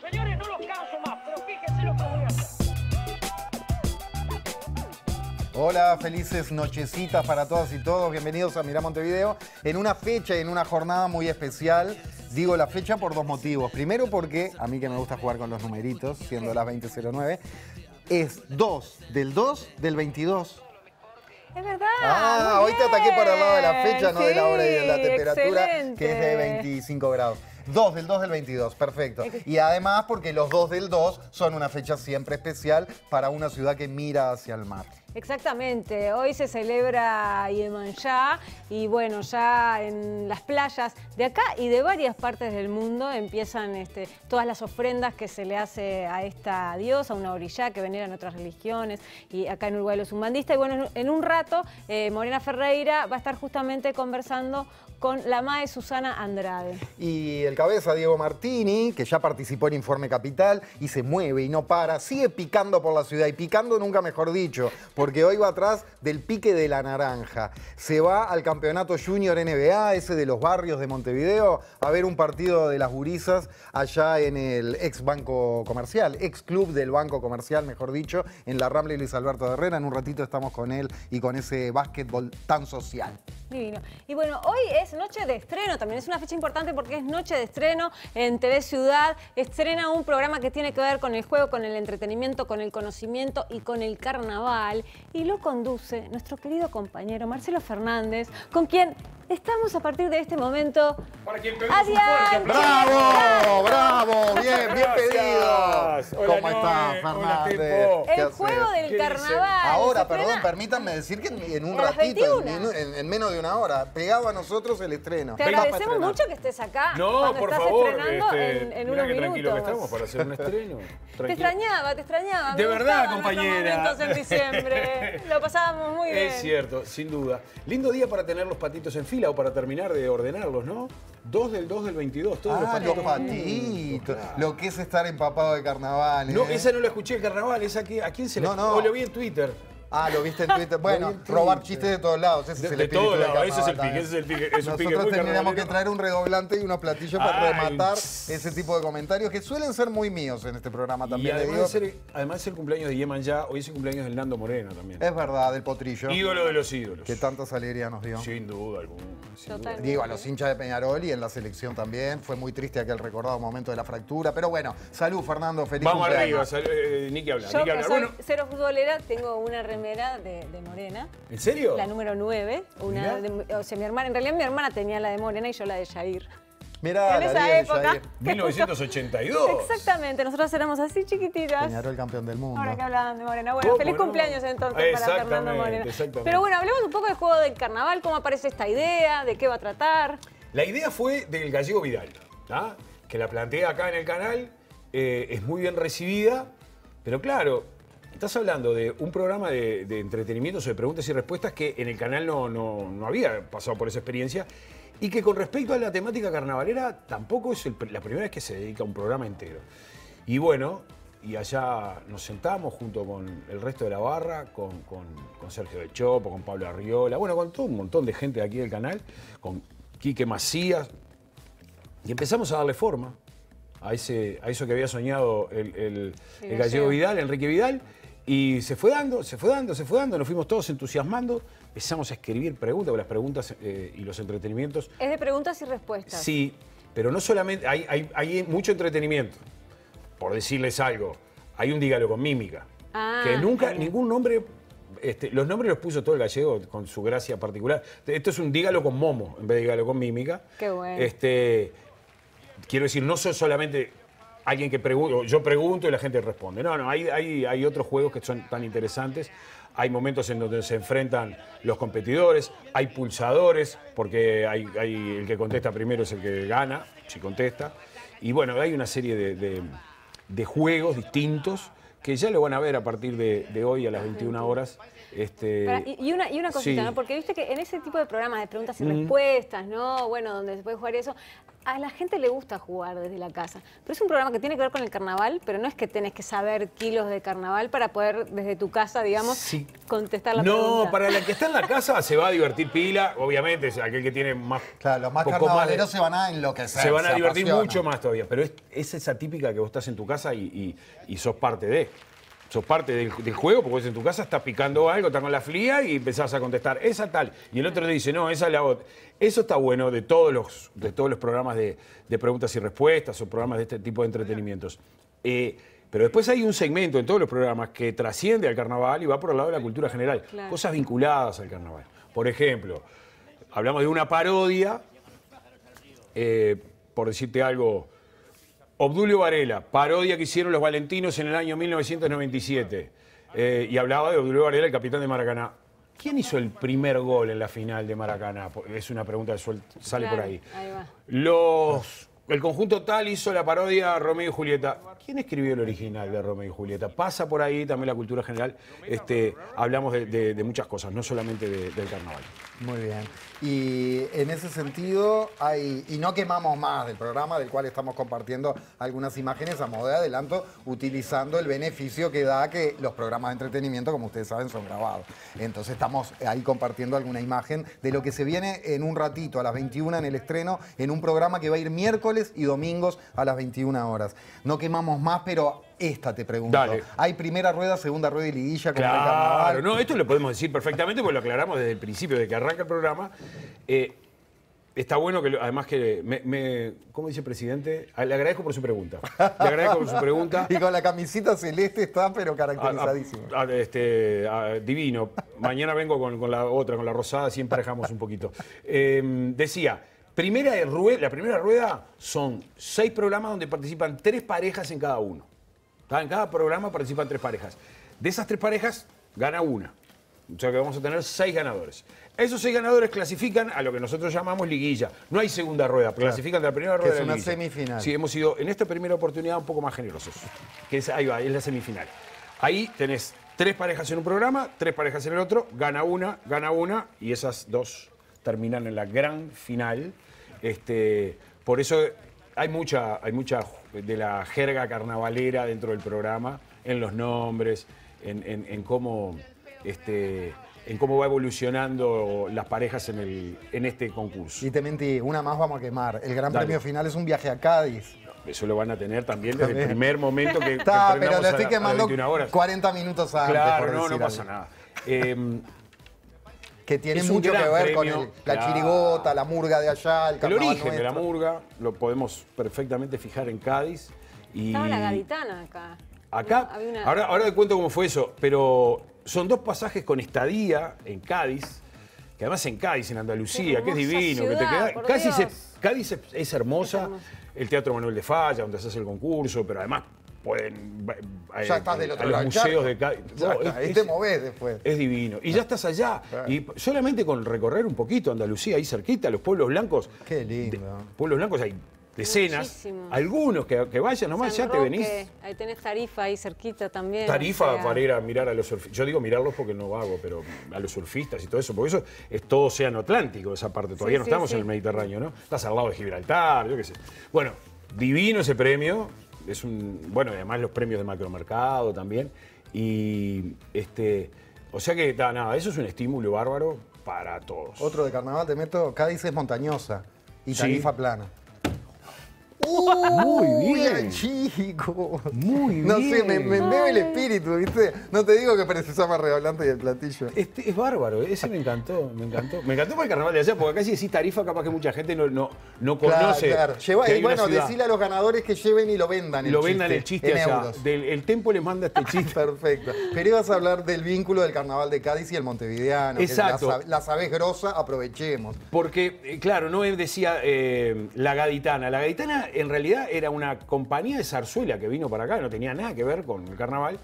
Señores, no más, pero fíjense Hola, felices nochecitas para todas y todos. Bienvenidos a Mirá Montevideo en una fecha y en una jornada muy especial. Digo la fecha por dos motivos. Primero porque, a mí que me gusta jugar con los numeritos, siendo las 20.09, es 2 del 2 del 22. Es verdad. Ah, hoy te ataqué por el lado de la fecha, no de la hora y de la temperatura, que es de 25 grados. 2 del 2 del 22, perfecto. Y además porque los 2 del 2 son una fecha siempre especial para una ciudad que mira hacia el mar. Exactamente, hoy se celebra Yemanjá y bueno, ya en las playas de acá y de varias partes del mundo empiezan este, todas las ofrendas que se le hace a esta diosa, una orilla que veneran otras religiones y acá en Uruguay los humanistas. Y bueno, en un rato eh, Morena Ferreira va a estar justamente conversando con la madre Susana Andrade. Y el cabeza Diego Martini, que ya participó en Informe Capital y se mueve y no para, sigue picando por la ciudad y picando nunca mejor dicho porque hoy va atrás del pique de la naranja. Se va al campeonato junior NBA, ese de los barrios de Montevideo, a ver un partido de las gurisas allá en el ex Banco Comercial, ex club del Banco Comercial, mejor dicho, en la Rambla Luis Alberto de Herrera. En un ratito estamos con él y con ese básquetbol tan social. Y bueno, hoy es noche de estreno también, es una fecha importante porque es noche de estreno en TV Ciudad. Estrena un programa que tiene que ver con el juego, con el entretenimiento, con el conocimiento y con el carnaval. Y lo conduce nuestro querido compañero Marcelo Fernández, con quien estamos a partir de este momento. Para quien ¡Bravo! ¡Bravo! ¡Bien, bien ¿Cómo estás, Fernández? el juego del carnaval. Ahora, perdón, permítanme decir que en un ratito, en, en menos de un ahora, pegaba a nosotros el estreno. Te agradecemos mucho que estés acá. No, por favor. Estrenando este, en, unos que tranquilo que estamos para hacer un estreno. Te extrañaba, te extrañaba. De verdad, compañera. en diciembre. Lo pasábamos muy bien. Es cierto, sin duda. Lindo día para tener los patitos en fila o para terminar de ordenarlos, ¿no? Dos del 2 del 22, todos los ah, patitos. Lo que es estar empapado de carnaval. No, ¿eh? esa no la escuché el carnaval, esa que, ¿a quién se la no, no. lo vi en Twitter. Ah, lo viste en Twitter. Bueno, robar chistes de todos lados. Ese es el de todos lados, ese es el ¿eh? pique, Nosotros tendríamos que traer un redoblante y unos platillos para rematar ese tipo de comentarios que suelen ser muy míos en este programa también. Y además, es el cumpleaños de Yeman ya, hoy es el cumpleaños del Nando Moreno también. Es verdad, del potrillo. Ídolo de los ídolos. Que tanta alegría nos dio. Sin duda alguna. Digo, a los hinchas de Peñarol y en la selección también. Fue muy triste aquel recordado momento de la fractura. Pero bueno, salud, Fernando. Feliz Vamos arriba, ni que hablar. cero futbolera, tengo una de, Morena. ¿En serio? La número 9. Una o sea, mi hermana, en realidad mi hermana tenía la de Morena y yo la de Jair. mira, en esa época. 1982. Exactamente, nosotros éramos así chiquititas. el campeón del mundo. Ahora que hablaban de Morena. Bueno, feliz cumpleaños entonces para Fernando Morena. Pero bueno, hablemos un poco del juego del carnaval, cómo aparece esta idea, de qué va a tratar. La idea fue del gallego Vidal, que la plantea acá en el canal, eh, es muy bien recibida, pero claro, Estás hablando de un programa de, entretenimiento sobre preguntas y respuestas que en el canal no, había pasado por esa experiencia y que con respecto a la temática carnavalera tampoco es la primera vez que se dedica a un programa entero. Y bueno, y allá nos sentamos junto con el resto de la barra, con, Sergio de Chopo, con Pablo Arriola, bueno, con todo un montón de gente de aquí del canal, con Quique Macías, y empezamos a darle forma a, ese, a eso que había soñado el, el gallego Vidal, Enrique Vidal. Y se fue dando, se fue dando, se fue dando, nos fuimos todos entusiasmando, empezamos a escribir preguntas, las preguntas eh, y los entretenimientos. Es de preguntas y respuestas. Sí, pero no solamente, hay, hay, mucho entretenimiento, por decirles algo, hay un Dígalo con mímica, ah, que nunca, ningún nombre este, los nombres los puso todo el gallego con su gracia particular. Esto es un dígalo con momo en vez de dígalo con mímica. Qué bueno. Este, quiero decir, no son solamente alguien que pregunto, yo pregunto y la gente responde. No, no, hay, hay, otros juegos que son tan interesantes. Hay momentos en donde se enfrentan los competidores, hay pulsadores, porque hay, el que contesta primero es el que gana, si contesta. Y bueno, hay una serie de, juegos distintos que ya lo van a ver a partir de, hoy a las 21 horas. Este... y, una, una cosita, ¿no? Porque viste que en ese tipo de programas de preguntas y respuestas, ¿no? Bueno, donde se puede jugar eso, a la gente le gusta jugar desde la casa. Pero es un programa que tiene que ver con el carnaval, pero no es que tenés que saber kilos de carnaval para poder desde tu casa, digamos, contestar la pregunta. No, para la que está en la casa se va a divertir pila, obviamente, aquel que tiene más... Claro, los más carnavaleros se van a enloquecer. Se van a divertir mucho más todavía, pero es, esa típica que vos estás en tu casa y, sos parte de sos parte del, juego, porque vos en tu casa estás picando algo, estás con la fría y empezás a contestar, esa tal. Y el otro le dice, no, esa es la otra. Eso está bueno de todos los, de todos los programas de, preguntas y respuestas o programas de este tipo de entretenimientos. Eh, pero después hay un segmento en todos los programas que trasciende al carnaval y va por el lado de la cultura general. Cosas vinculadas al carnaval. Por ejemplo, hablamos de una parodia, eh, por decirte algo, Obdulio Varela, parodia que hicieron los Valentinos en el año 1997. Eh, y hablaba de Obdulio Varela, el capitán de Maracaná. ¿Quién hizo el primer gol en la final de Maracaná? Es una pregunta que sale por ahí. Los, el conjunto tal hizo la parodia Romeo y Julieta. ¿Quién escribió el original de Romeo y Julieta? Pasa por ahí también la cultura general. Este, hablamos de, muchas cosas, no solamente del carnaval. Muy bien. Y en ese sentido, hay, y no quemamos más del programa del cual estamos compartiendo algunas imágenes a modo de adelanto, utilizando el beneficio que da que los programas de entretenimiento, como ustedes saben, son grabados. Entonces estamos ahí compartiendo alguna imagen de lo que se viene en un ratito, a las 21 en el estreno, en un programa que va a ir miércoles y domingos a las 21 horas. No quemamos más, pero esta te pregunto. Hay primera rueda, segunda rueda y liguilla. claro, no, esto lo podemos decir perfectamente porque lo aclaramos desde el principio, de que arranca el programa. Eh, está bueno que, además que, ¿cómo dice el presidente? Ah, le agradezco por su pregunta. Le agradezco por su pregunta. y con la camisita celeste está, pero caracterizadísimo. Ah, ah, este, divino. Mañana vengo con, la otra, con la rosada, así emparejamos un poquito. Em, decía, primera la primera rueda son seis programas donde participan tres parejas en cada uno en cada programa participan tres parejas. De esas tres parejas, gana una. O sea que vamos a tener seis ganadores. Esos seis ganadores clasifican a lo que nosotros llamamos liguilla. No hay segunda rueda, clasifican de la primera rueda. Que es una semifinal. Sí, hemos sido en esta primera oportunidad un poco más generosos. Que es, ahí va, es la semifinal. Ahí tenés tres parejas en un programa, tres parejas en el otro, gana una, gana una, y esas dos terminan en la gran final. Este, por eso hay mucha, hay mucha de la jerga carnavalera dentro del programa, en los nombres, en, cómo este, en cómo va evolucionando las parejas en, el, en este concurso. Y te mentí, una más vamos a quemar. El gran premio final es un viaje a Cádiz. eso lo van a tener también desde el primer momento que. Está, pero lo estoy a, quemando 40 minutos antes. Claro, no, pasa nada. Em, que tiene mucho que ver con la, chirigota, la murga de allá, el, el origen de la murga lo podemos perfectamente fijar en Cádiz. Y... la gaditana acá. Acá, ahora, ahora te cuento cómo fue eso, pero son dos pasajes con estadía en Cádiz, que además en Cádiz, en Andalucía, que es divino, que te queda... Cádiz, Es, hermosa, es hermosa, el Teatro Manuel de Falla, donde se hace el concurso, pero además pueden eh, ya estás eh, del otro lado, los museos de Cádiz es, te después. Es divino. Y ya estás allá. Y solamente con recorrer un poquito Andalucía, ahí cerquita, los pueblos blancos. Qué lindo. pueblos blancos hay decenas. Algunos que, vayan nomás, ya te venís. Ahí tenés tarifa ahí cerquita también. Tarifa para ir a mirar a los surfistas. Yo digo mirarlos porque no hago, pero a los surfistas y todo eso, porque eso es todo océano Atlántico, esa parte. Todavía no estamos en el Mediterráneo, ¿no? Estás al lado de Gibraltar, yo qué sé. Bueno, divino ese premio es un. Bueno, además los premios de macromercado también. Y este. O sea que nada, eso es un estímulo bárbaro para todos. Otro de carnaval te meto, Cádiz es montañosa y tarifa plana muy bien. Chico. Muy bien. No sé, me, me el espíritu, ¿viste? No te digo que pareces a redoblante y el platillo. Este es bárbaro, ese me encantó, me encantó. Me encantó por el carnaval de allá, porque acá si decís tarifa, capaz que mucha gente no, no, no conoce. Claro, claro. Lleva, y bueno, decirle a los ganadores que lleven y lo vendan. El lo vendan el chiste en Euros. el tempo les manda este chiste. Perfecto. Pero ibas a hablar del vínculo del carnaval de Cádiz y el montevideano. Exacto. La, la sabés grosa, aprovechemos. Porque, eh, claro, no decía eh, la gaditana. La gaditana en realidad era una compañía de zarzuela que vino para acá, no tenía nada que ver con el carnaval.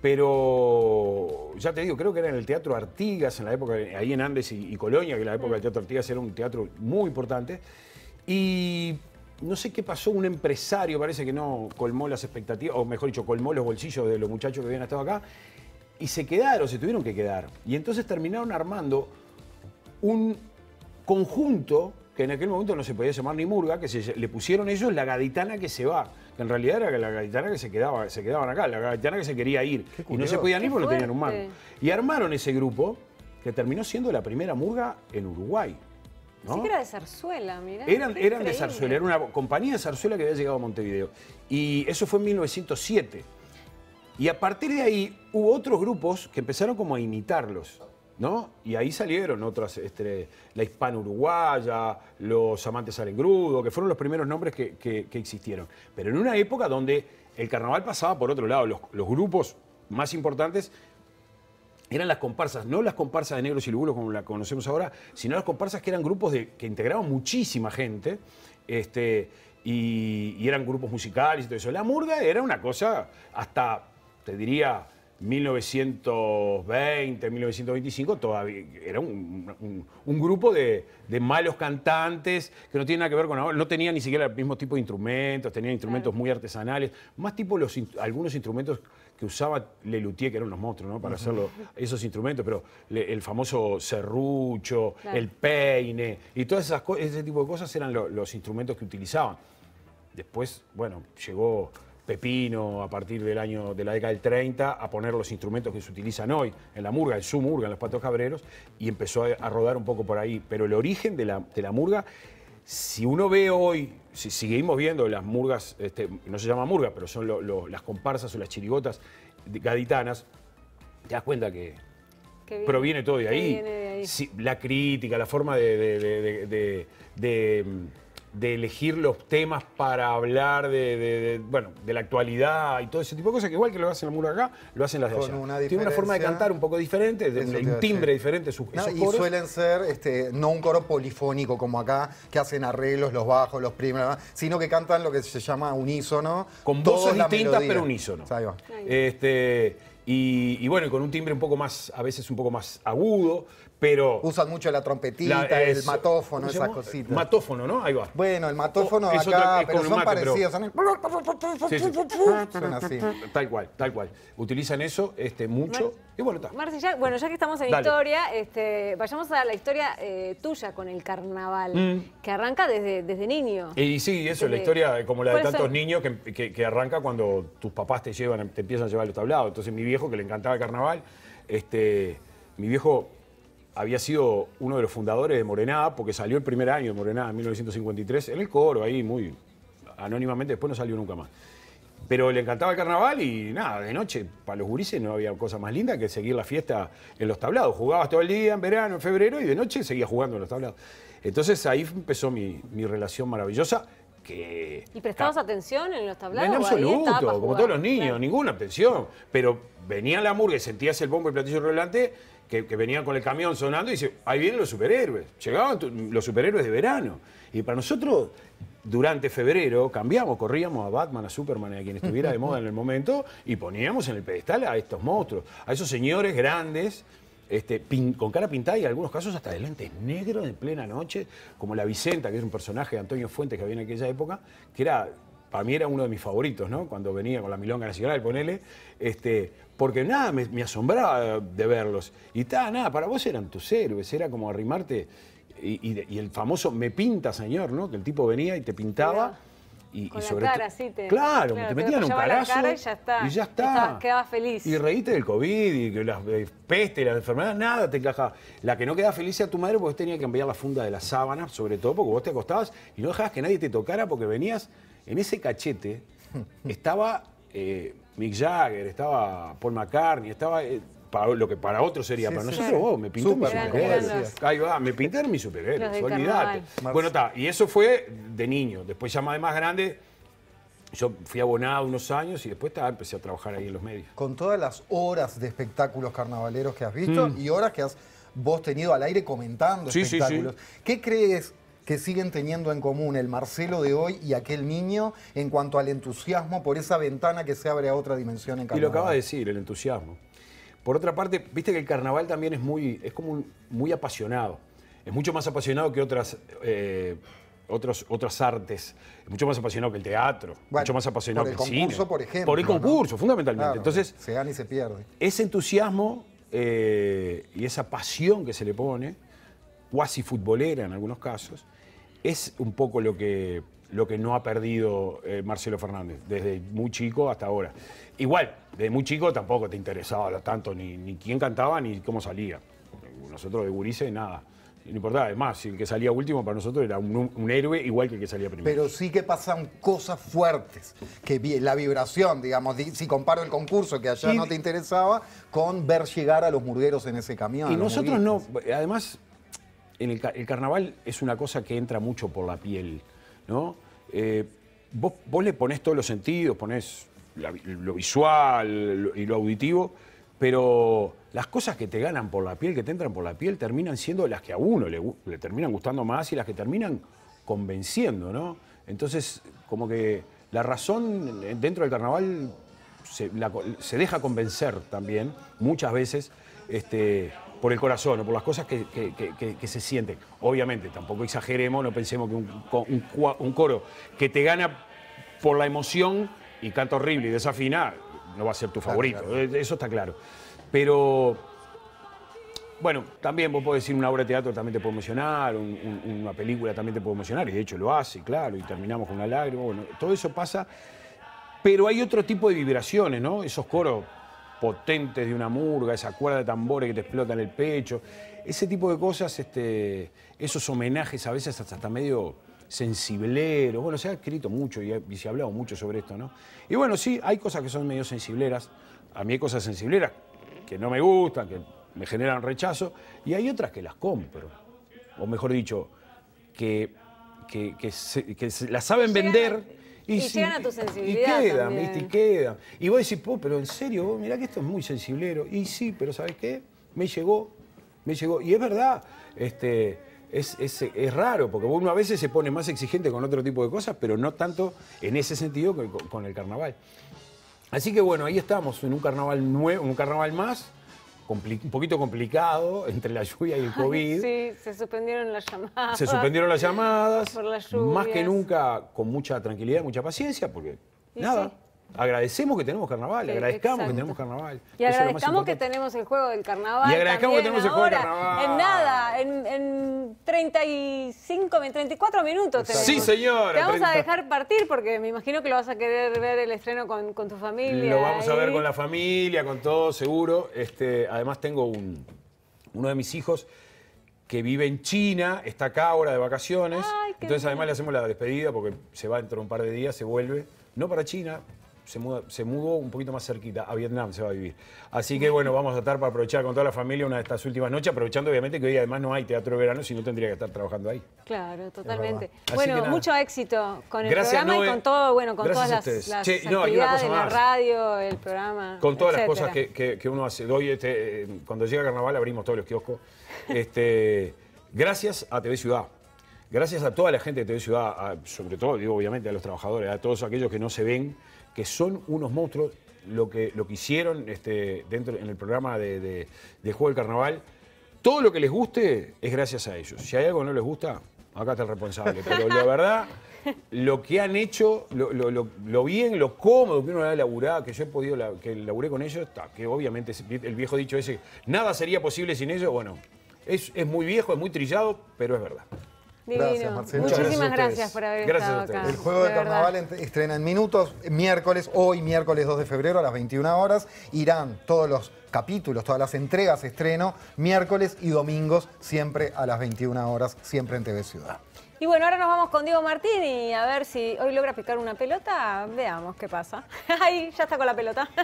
Pero ya te digo, creo que era en el Teatro Artigas, en la época, ahí en Andes y, y Colonia, que en la época del mm. Teatro Artigas era un teatro muy importante. Y no sé qué pasó, un empresario parece que no colmó las expectativas, o mejor dicho, colmó los bolsillos de los muchachos que habían estado acá, y se quedaron, se tuvieron que quedar. Y entonces terminaron armando un conjunto que en aquel momento no se podía llamar ni murga, que se, le pusieron ellos la gaditana que se va, que en realidad era la gaditana que se quedaba, se quedaban acá, la gaditana que se quería ir. Y no se podían ir porque lo tenían un mango. Y armaron ese grupo que terminó siendo la primera murga en Uruguay. ¿no? que era de zarzuela, mirá. Eran, eran de zarzuela, era una compañía de zarzuela que había llegado a Montevideo. Y eso fue en 1907. Y a partir de ahí hubo otros grupos que empezaron como a imitarlos. ¿no? Y ahí salieron otras, este, la hispano uruguaya, los amantes al engrudo, que fueron los primeros nombres que, existieron. Pero en una época donde el carnaval pasaba por otro lado, los, grupos más importantes eran las comparsas, no las comparsas de negros y lugulos como la conocemos ahora, sino las comparsas que eran grupos que integraban muchísima gente, este, y, y eran grupos musicales y todo eso. La murga era una cosa hasta, te diría, 1920, 1925, todavía era un, grupo de, malos cantantes que no tiene nada que ver con ahora, no tenía ni siquiera el mismo tipo de instrumentos, tenían instrumentos muy artesanales, más tipo los, algunos instrumentos que usaba Lelutier, que eran unos monstruos, ¿no? Para hacer esos instrumentos, pero el famoso serrucho, el peine, y todas esas ese tipo de cosas eran los instrumentos que utilizaban. Después, bueno, llegó Pepino a partir del año de la década del 30 a poner los instrumentos que se utilizan hoy en la murga, en su murga, en los patos cabreros, y empezó a, rodar un poco por ahí. Pero el origen de la, de la murga, si uno ve hoy, si seguimos viendo las murgas, este, no se llama murga, pero son las comparsas o las chirigotas gaditanas, te das cuenta que, proviene todo de ahí. la crítica, la forma de de elegir los temas para hablar de, bueno, de la actualidad y todo ese tipo de cosas, que igual que lo hacen la mula acá, lo hacen las de allá. Tiene una forma de cantar un poco diferente, un timbre diferente. Sus, y suelen ser este, no un coro polifónico como acá, que hacen arreglos, los bajos, los primeros, sino que cantan lo que se llama unísono. Con voces distintas, pero unísono. Este, y, y, bueno, y con un timbre un poco más, a veces un poco más agudo, pero... Usan mucho la trompetita, el matófono, esas cositas. Matófono, ¿no? Ahí va. Bueno, el matófono es acá, pero son parecidos. Son así. Tal cual, tal cual. Utilizan eso este, mucho. y bueno, está. Marce, bueno, ya que estamos en historia, este, vayamos a la historia eh, tuya con el carnaval, mm. que arranca desde, desde niño. Y sí, eso, la historia eh, como la de tantos niños que, que, arranca cuando tus papás te llevan, te empiezan a llevar los tablados. Entonces mi viejo, que le encantaba el carnaval, este, mi viejo había sido uno de los fundadores de Morenada, porque salió el primer año de Morenada, en 1953, en el coro, ahí muy anónimamente, después no salió nunca más. Pero le encantaba el carnaval y nada, de noche, para los gurises no había cosa más linda que seguir la fiesta en los tablados. Jugabas todo el día en verano, en febrero y de noche seguía jugando en los tablados. Entonces ahí empezó mi, relación maravillosa. Que, ¿Y prestabas atención en los tablados? En absoluto, como todos los niños, ninguna atención. Pero venía la murga y sentías el bombo y el platillo relante que, venían con el camión sonando y dice, ahí vienen los superhéroes. Llegaban los superhéroes de verano. Y para nosotros, durante febrero, cambiamos, corríamos a Batman, a Superman, a quien estuviera de moda en el momento, y poníamos en el pedestal a estos monstruos, a esos señores grandes. Este, con cara pintada y en algunos casos hasta de lentes negros en plena noche, como la Vicenta, que es un personaje de Antonio Fuentes que había en aquella época, que era para mí era uno de mis favoritos, ¿no? Cuando venía con la Milonga Nacional, ponele, este, porque nada, me, asombraba de verlos. Y está nada, para vos eran tus héroes, era como arrimarte. Y, el famoso me pinta, señor, ¿no? Que el tipo venía y te pintaba. Y, sobre la te, claro, te metían en un carazo y ya está. Y ya está. Quedabas feliz. Y reíste del COVID y que las eh, pestes, las enfermedades, nada te encajaba. La que no quedaba feliz era tu madre porque tenías que enviar la funda de la sábana, sobre todo porque vos te acostabas y no dejabas que nadie te tocara porque venías en ese cachete estaba eh, Mick Jagger, estaba Paul McCartney, estaba eh, lo que para otros sería, para nosotros, vos, me pintaron mi superhéroe. va, me pintaron mi superhéroe, olvidate. Bueno, está, y eso fue de niño. Después ya más de más grande, yo fui abonado unos años y después empecé a trabajar ahí en los medios. Con todas las horas de espectáculos carnavaleros que has visto mm. y horas que has vos tenido al aire comentando espectáculos, ¿qué crees que siguen teniendo en común el Marcelo de hoy y aquel niño en cuanto al entusiasmo por esa ventana que se abre a otra dimensión en carnaval? Y lo acaba de decir, el entusiasmo. Por otra parte, viste que el carnaval también es muy, es como muy apasionado. Es mucho más apasionado que otras, eh, otras artes. Es mucho más apasionado que el teatro. mucho más apasionado que el cine. por ejemplo. Por el concurso, fundamentalmente. Entonces, se gana y se pierde. Ese entusiasmo eh, y esa pasión que se le pone, cuasi futbolera en algunos casos, es un poco lo que, lo que no ha perdido eh, Marcelo Fernández, desde muy chico hasta ahora. Igual, desde muy chico tampoco te interesaba tanto ni, quién cantaba ni cómo salía. Nosotros de Gurice, nada no importaba. Además, el que salía último para nosotros era un, héroe igual que el que salía primero. Pero sí que pasan cosas fuertes, que la vibración, digamos, si comparo el concurso que allá no te interesaba, con ver llegar a los murgueros en ese camión. Y nosotros no, además, el, carnaval es una cosa que entra mucho por la piel, ¿no? Eh, vos, le ponés todos los sentidos, ponés lo visual y lo auditivo, pero las cosas que te ganan por la piel, que te entran por la piel, terminan siendo las que a uno le, terminan gustando más y las que terminan convenciendo, ¿no? Entonces, como que la razón dentro del carnaval se, deja convencer también, muchas veces, este, por el corazón o por las cosas que, se sienten. Obviamente, tampoco exageremos, no pensemos que un, coro que te gana por la emoción y canta horrible y desafina, no va a ser tu favorito, eh, eso está claro. Pero, bueno, también vos podés decir una obra de teatro también te puede emocionar, una película también te puede emocionar, y de hecho lo hace, claro, y terminamos con una lágrima, bueno, todo eso pasa, pero hay otro tipo de vibraciones, ¿no? Esos coros potentes de una murga, esa cuerda de tambores que te explota en el pecho, ese tipo de cosas, este, esos homenajes a veces hasta, medio sensibleros, bueno, se ha escrito mucho y, se ha hablado mucho sobre esto, ¿no? Y bueno, sí, hay cosas que son medio sensibleras, a mí hay cosas sensibleras que no me gustan, que me generan rechazo, y hay otras que las compro, o mejor dicho, que, que, las saben vender y, queda Y quedan, Y vos decís, pero en serio, vos mirá que esto es muy sensiblero. Y sí, pero ¿sabes qué? Me llegó, me llegó. Y es verdad, este, es, es, raro, porque uno a veces se pone más exigente con otro tipo de cosas, pero no tanto en ese sentido que con el carnaval. Así que bueno, ahí estamos, en un carnaval nuevo, un carnaval más, un poquito complicado entre la lluvia y el COVID. sí, se suspendieron las llamadas. Se suspendieron las llamadas. Más que nunca con mucha tranquilidad, mucha paciencia, porque nada, agradecemos que tenemos carnaval, agradezcamos que tenemos carnaval. Y agradezcamos que tenemos el juego del carnaval. Y agradezcamos que tenemos el juego carnaval. En nada, en, en 35, 34 minutos. Tenemos. Sí, señor! Te vamos a dejar partir porque me imagino que lo vas a querer ver el estreno con, tu familia. Lo vamos a ver con la familia, con todo, seguro. Este, además tengo un, uno de mis hijos que vive en China, está acá ahora de vacaciones. Entonces además le hacemos la despedida porque se va dentro de un par de días, se vuelve. No para China, se, mudó un poquito más cerquita, a Vietnam se va a vivir. Así que bueno, vamos a estar para aprovechar con toda la familia una de estas últimas noches, aprovechando obviamente que hoy además no hay teatro de verano, si no tendría que estar trabajando ahí. Claro, totalmente. Bueno, mucho éxito con el programa y con todo, bueno, con todas las, actividades, de la radio, el programa. Con todas las cosas que, uno hace. Hoy, este, eh, cuando llega carnaval, abrimos todos los kioscos. Este, gracias a TV Ciudad gracias a toda la gente de TV Ciudad, sobre todo, digo, obviamente, a los trabajadores, a todos aquellos que no se ven, que son unos monstruos. Lo que, lo que hicieron este, dentro, en el programa de, de, Juego del Carnaval, todo lo que les guste es gracias a ellos. Si hay algo que no les gusta, acá está el responsable. Pero la verdad, lo que han hecho, lo, bien, lo cómodo que uno ha laburado, que yo he podido, que laburé con ellos, está, que obviamente el viejo dicho ese, nada sería posible sin ellos, bueno, es, es muy viejo, es muy trillado, pero es verdad. Gracias, Muchísimas gracias, por haber estado acá. El juego de, carnaval estrena en minutos, miércoles, hoy miércoles 2 de febrero a las 21 horas. Irán todos los capítulos, todas las entregas estreno miércoles y domingos, siempre a las 21 horas, siempre en TV Ciudad. Y bueno, ahora nos vamos con Diego Martín y a ver si hoy logra picar una pelota. Veamos qué pasa. Ahí ya está con la pelota.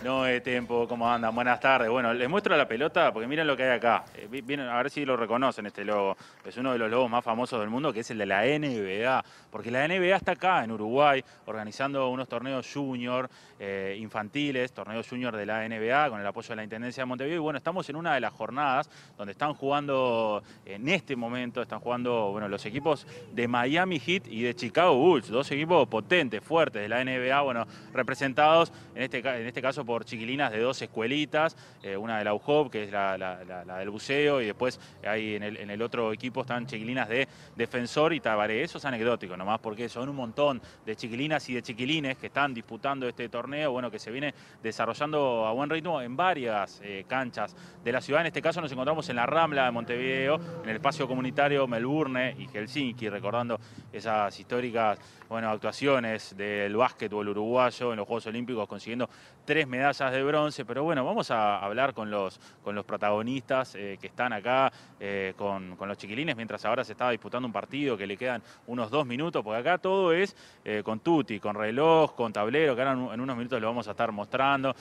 No es tiempo, ¿cómo andan? Buenas tardes. Bueno, les muestro la pelota porque miren lo que hay acá. Eh, a ver si lo reconocen este logo. Es uno de los logos más famosos del mundo que es el de la NBA. Porque la NBA está acá en Uruguay organizando unos torneos junior eh, infantiles, torneos junior de la NBA con el apoyo de la Intendencia de Montevideo. Y bueno, estamos en una de las jornadas donde están jugando en este momento, están jugando bueno, los equipos de Miami Heat y de Chicago Bulls. Dos equipos potentes, fuertes de la NBA, bueno, representados en este, en este caso por chiquilinas de dos escuelitas, eh, una de la UJOB, que es la, del buceo, y después ahí en el, otro equipo están chiquilinas de Defensor y Tabaré. Eso es anecdótico nomás, porque son un montón de chiquilinas y de chiquilines que están disputando este torneo, bueno, que se viene desarrollando a buen ritmo en varias eh, canchas de la ciudad. En este caso nos encontramos en la Rambla de Montevideo, en el espacio comunitario Melbourne y Helsinki, recordando esas históricas bueno, actuaciones del básquetbol uruguayo en los Juegos Olímpicos, consiguiendo tres medallas de bronce, pero bueno, vamos a hablar con los, con los protagonistas eh, que están acá, eh, con, los chiquilines, mientras ahora se estaba disputando un partido que le quedan unos dos minutos, porque acá todo es eh, con tuti, con reloj, con tablero, que ahora en unos minutos lo vamos a estar mostrando,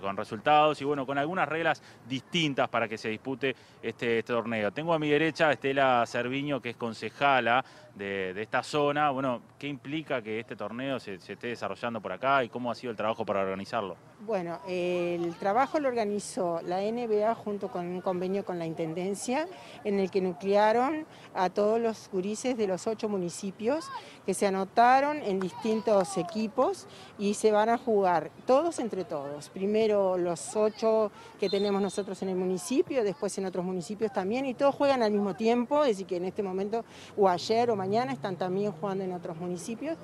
con resultados y bueno, con algunas reglas distintas para que se dispute este, este torneo. Tengo a mi derecha Estela Cerviño, que es concejala de, esta zona. Bueno, ¿qué implica que este torneo se esté desarrollando por acá y cómo ha sido el trabajo para organizarlo? Bueno, el trabajo lo organizó la NBA junto con un convenio con la Intendencia en el que nuclearon a todos los gurises de los ocho municipios que se anotaron en distintos equipos y se van a jugar todos entre todos. Primero los ocho que tenemos nosotros en el municipio, después en otros municipios también y todos juegan al mismo tiempo, es decir que en este momento o ayer o mañana están también jugando en otros municipios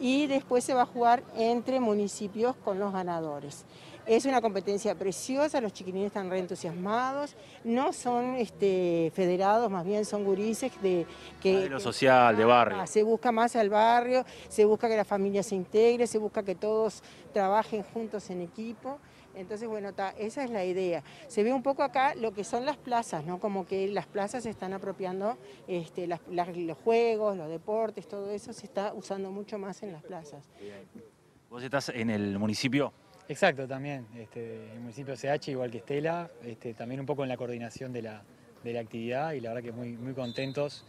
y después se va a jugar entre municipios con los ganadores. Es una competencia preciosa, los chiquilines están reentusiasmados, no son este, federados, más bien son gurises de que... lo social, de barrio. Ah, se busca más al barrio, se busca que la familia se integre, se busca que todos trabajen juntos en equipo. Entonces, bueno, esa es la idea. Se ve un poco acá lo que son las plazas, ¿no? Como que las plazas se están apropiando, este, los juegos, los deportes, todo eso se está usando mucho más en las plazas. ¿Vos estás en el municipio? Exacto, también. Este, el municipio CH, igual que Estela, este, también un poco en la coordinación de la, actividad y la verdad que muy, muy contentos.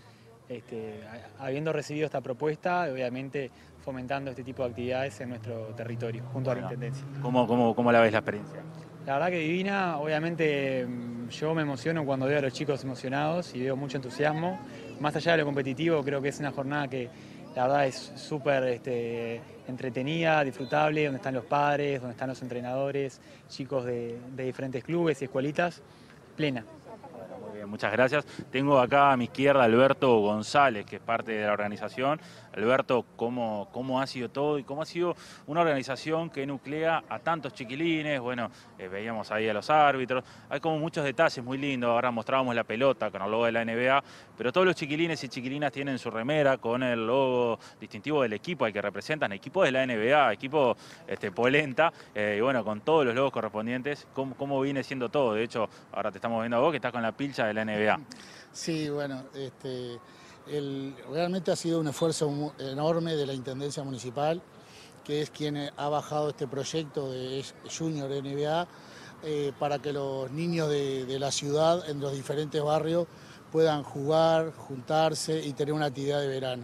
Este, habiendo recibido esta propuesta, obviamente fomentando este tipo de actividades en nuestro territorio, junto a la Intendencia. ¿Cómo, la ves la experiencia? La verdad que divina, obviamente mm, yo me emociono cuando veo a los chicos emocionados y veo mucho entusiasmo. Más allá de lo competitivo, creo que es una jornada que la verdad es súper este, entretenida, disfrutable, donde están los padres, donde están los entrenadores, chicos de, diferentes clubes y escuelitas, plena. muchas gracias. Tengo acá a mi izquierda Alberto González, que es parte de la organización Alberto, cómo, cómo ha sido todo y cómo ha sido una organización que nuclea a tantos chiquilines, bueno, eh, veíamos ahí a los árbitros, hay como muchos detalles muy lindos, ahora mostrábamos la pelota con el logo de la NBA, pero todos los chiquilines y chiquilinas tienen su remera con el logo distintivo del equipo al que representan, equipo de la NBA, equipo este, polenta, eh, y bueno, con todos los logos correspondientes, cómo, cómo viene siendo todo, de hecho, ahora te estamos viendo a vos que estás con la pilcha de la NBA. Sí, bueno, este realmente ha sido un esfuerzo enorme de la Intendencia Municipal, que es quien eh, ha bajado este proyecto de Junior NBA, eh, para que los niños de, la ciudad en los diferentes barrios puedan jugar, juntarse y tener una actividad de verano.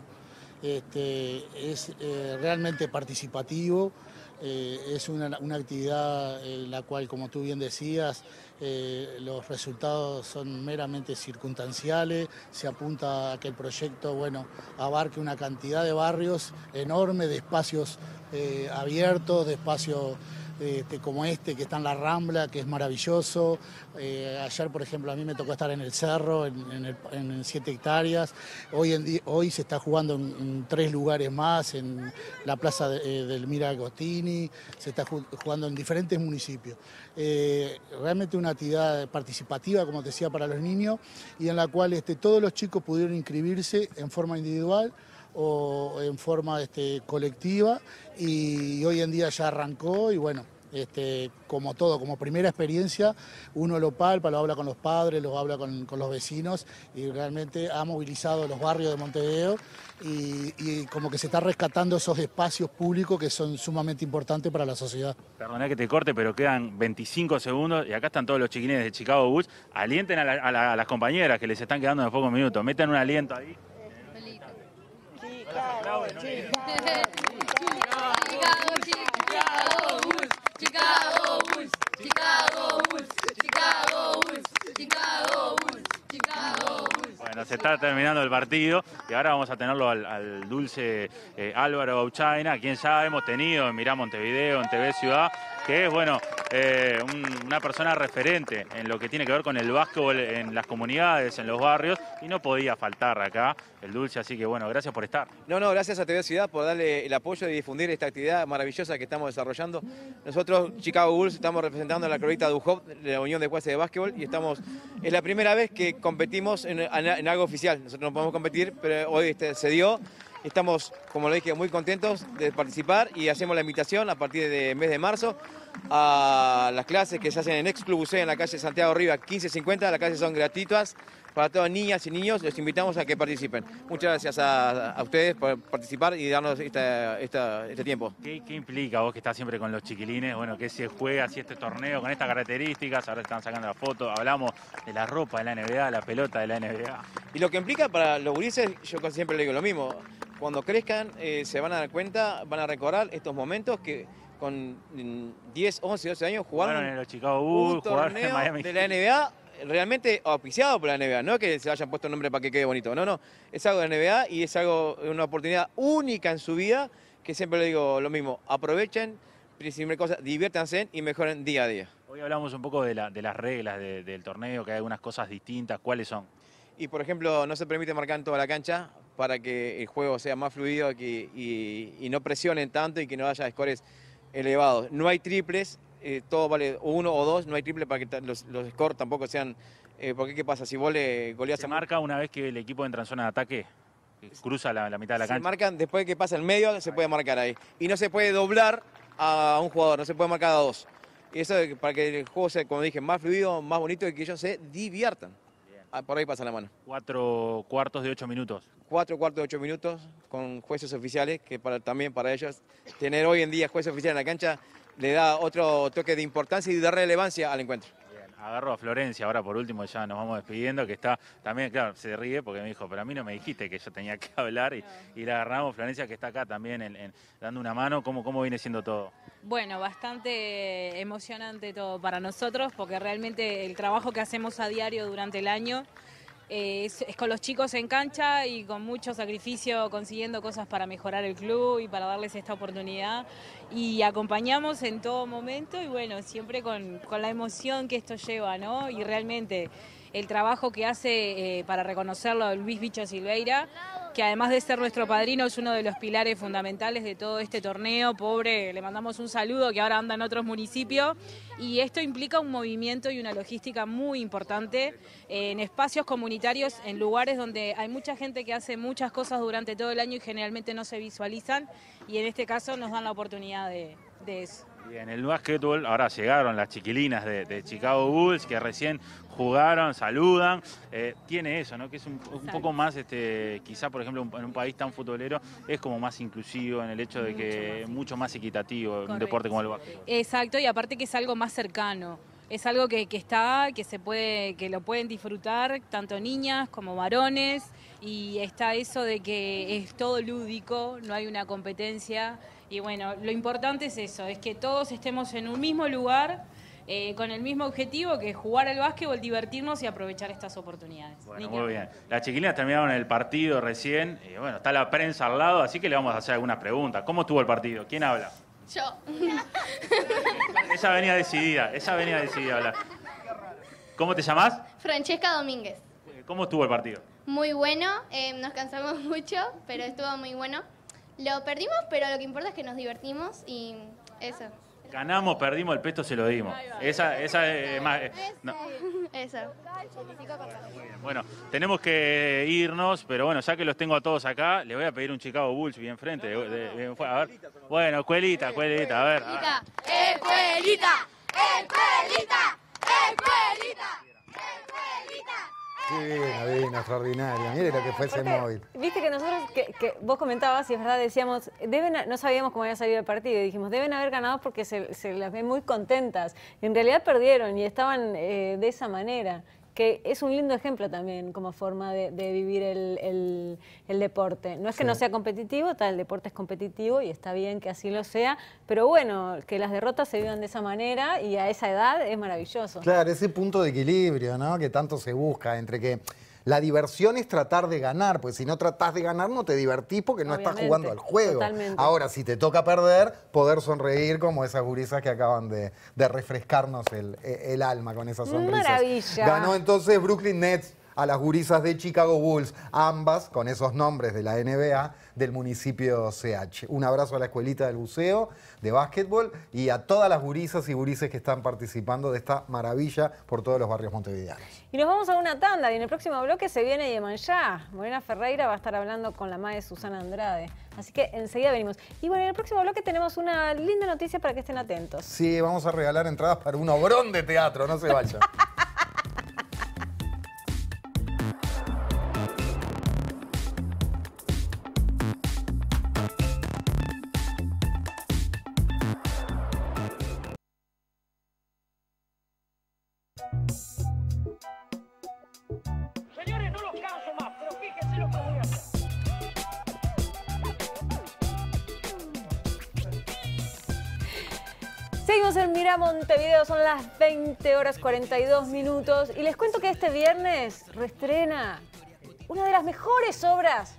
Este, es eh, realmente participativo, es una actividad en la cual, como tú bien decías, eh, los resultados son meramente circunstanciales, se apunta a que el proyecto bueno, abarque una cantidad de barrios enorme, de espacios eh, abiertos, de espacios este, como este que está en la Rambla, que es maravilloso. Eh, ayer, por ejemplo, a mí me tocó estar en el Cerro, en, en 7 hectáreas. Hoy, hoy se está jugando en, tres lugares más, en la Plaza eh, del Mira se está jugando en diferentes municipios. Eh, realmente una actividad participativa, como te decía, para los niños y en la cual este, todos los chicos pudieron inscribirse en forma individual o en forma este, colectiva y hoy en día ya arrancó y bueno, este, como todo, como primera experiencia, uno lo palpa, lo habla con los padres, lo habla con, los vecinos y realmente ha movilizado los barrios de Montevideo y, como que se está rescatando esos espacios públicos que son sumamente importantes para la sociedad. Perdona que te corte, pero quedan 25 segundos y acá están todos los chiquines de Chicago Bush, Alienten a, las compañeras que les están quedando en pocos minutos, meten un aliento ahí. Bueno, se está terminando el partido y ahora vamos a tenerlo al, dulce eh, Álvaro Bauchaina, quien ya hemos tenido en Mirá Montevideo, en TV Ciudad, que es, bueno, eh, una persona referente en lo que tiene que ver con el básquetbol en las comunidades, en los barrios, y no podía faltar acá el dulce, así que bueno, gracias por estar. No, no, gracias a TV Ciudad por darle el apoyo y difundir esta actividad maravillosa que estamos desarrollando. Nosotros, Chicago Bulls, estamos representando a la croita Duhop, de la Unión de Jueces de Básquetbol, y estamos, es la primera vez que competimos en, algo oficial. Nosotros no podemos competir, pero hoy este, se dio. Estamos, como le dije, muy contentos de participar y hacemos la invitación a partir del mes de marzo a las clases que se hacen en Ex Club en la calle Santiago Riva 1550. Las clases son gratuitas para todas niñas y niños. Los invitamos a que participen. Muchas gracias a, ustedes por participar y darnos este tiempo. ¿Qué, implica vos que estás siempre con los chiquilines? Bueno, que se juega así este torneo con estas características. Ahora están sacando la foto. Hablamos de la ropa de la NBA, la pelota de la NBA. Y lo que implica para los gurises, yo siempre le digo lo mismo. Cuando crezcan, eh, se van a dar cuenta, van a recordar estos momentos que con 10, 11, 12 años jugaron en los Chicago Bulls, jugaron en Miami de la NBA realmente auspiciado por la NBA, no es que se hayan puesto un nombre para que quede bonito, no, no, es algo de la NBA y es algo una oportunidad única en su vida que siempre le digo lo mismo, aprovechen, cosa, diviértanse y mejoren día a día. Hoy hablamos un poco de, las reglas del torneo, que hay algunas cosas distintas, ¿cuáles son? Y por ejemplo, no se permite marcar en toda la cancha para que el juego sea más fluido y, y no presionen tanto y que no haya scores elevados. No hay triples, eh, todo vale uno o dos, no hay triple para que los, scores tampoco sean... ¿Por eh, porque ¿qué pasa? Si vos le goleás... Se marca una vez que el equipo entra en zona de ataque, cruza la, mitad de la cancha. Se marcan, después de que pasa el medio, se puede marcar ahí. Y no se puede doblar a un jugador, no se puede marcar a dos. Y eso para que el juego sea, como dije, más fluido, más bonito y que ellos se diviertan. Ah, por ahí pasa la mano. Cuatro cuartos de ocho minutos. Cuatro cuartos de ocho minutos con jueces oficiales, que para, también para ellos tener hoy en día jueces oficiales en la cancha le da otro toque de importancia y de relevancia al encuentro. agarro a Florencia ahora por último, ya nos vamos despidiendo, que está también, claro, se ríe porque me dijo, pero a mí no me dijiste que yo tenía que hablar y, la agarramos, Florencia que está acá también dando una mano, ¿Cómo, ¿cómo viene siendo todo? Bueno, bastante emocionante todo para nosotros porque realmente el trabajo que hacemos a diario durante el año eh, es, con los chicos en cancha y con mucho sacrificio consiguiendo cosas para mejorar el club y para darles esta oportunidad y acompañamos en todo momento y bueno, siempre con, con la emoción que esto lleva, ¿no? Y realmente el trabajo que hace eh, para reconocerlo Luis Bicho Silveira, que además de ser nuestro padrino es uno de los pilares fundamentales de todo este torneo. Pobre, le mandamos un saludo que ahora anda en otros municipios. Y esto implica un movimiento y una logística muy importante eh, en espacios comunitarios, en lugares donde hay mucha gente que hace muchas cosas durante todo el año y generalmente no se visualizan. Y en este caso nos dan la oportunidad de, eso. en el básquetbol ahora llegaron las chiquilinas de, Chicago Bulls que recién jugaron, saludan. Eh, tiene eso, ¿no? Que es un, poco más, este, quizá, por ejemplo, en un país tan futbolero, es como más inclusivo en el hecho de que es mucho más equitativo un deporte como el básquet. Exacto, y aparte que es algo más cercano. Es algo que, que está, que se puede, que lo pueden disfrutar tanto niñas como varones y está eso de que es todo lúdico, no hay una competencia y bueno, lo importante es eso, es que todos estemos en un mismo lugar eh, con el mismo objetivo que jugar al básquetbol, divertirnos y aprovechar estas oportunidades. Bueno, muy bien. Las chiquilinas terminaron el partido recién, y eh, bueno, está la prensa al lado, así que le vamos a hacer algunas preguntas. ¿Cómo estuvo el partido? ¿Quién habla? Yo. esa venía decidida, esa venía decidida a hablar. ¿Cómo te llamas? Francesca Domínguez. Eh, ¿Cómo estuvo el partido? Muy bueno, nos cansamos mucho, pero estuvo muy bueno. Lo perdimos, pero lo que importa es que nos divertimos y eso. Ganamos, perdimos, el pesto se lo dimos. Esa, esa es más. Eh, esa. Bueno, tenemos que irnos, pero bueno, ya que los tengo a todos acá, le voy a pedir un Chicago Bulls bien frente. a ver. Bueno, Cuelita, Cuelita, a ver. escuelita, bien bien, extraordinaria. Mire lo que fue ese móvil. Viste que nosotros, que, vos comentabas, y es verdad, decíamos, deben, no sabíamos cómo había salido el partido, y dijimos, deben haber ganado porque se, las ve muy contentas. En realidad perdieron y estaban eh, de esa manera que es un lindo ejemplo también como forma de, vivir el, deporte. No es que no sea competitivo, tal, el deporte es competitivo y está bien que así lo sea, pero bueno, que las derrotas se vivan de esa manera y a esa edad es maravilloso. Claro, ese punto de equilibrio, ¿no? Que tanto se busca entre que la diversión es tratar de ganar, porque si no tratás de ganar no te divertís porque no estás jugando al juego. Ahora, si te toca perder, poder sonreír como esas gurisas que acaban de, refrescarnos el, el, alma con esas sonrisas. Maravilla. Ganó entonces Brooklyn Nets a las gurisas de Chicago Bulls, ambas con esos nombres de la NBA del municipio CH. Un abrazo a la escuelita del buceo, de básquetbol y a todas las gurisas y gurises que están participando de esta maravilla por todos los barrios montevideanos. Y nos vamos a una tanda y en el próximo bloque se viene Yemanjá. Morena Ferreira va a estar hablando con la madre Susana Andrade. Así que enseguida venimos. Y bueno, en el próximo bloque tenemos una linda noticia para que estén atentos. Sí, vamos a regalar entradas para un obrón de teatro, no se vayan. En en Mira Montevideo, son las 20 horas 42 minutos y les cuento que este viernes reestrena una de las mejores obras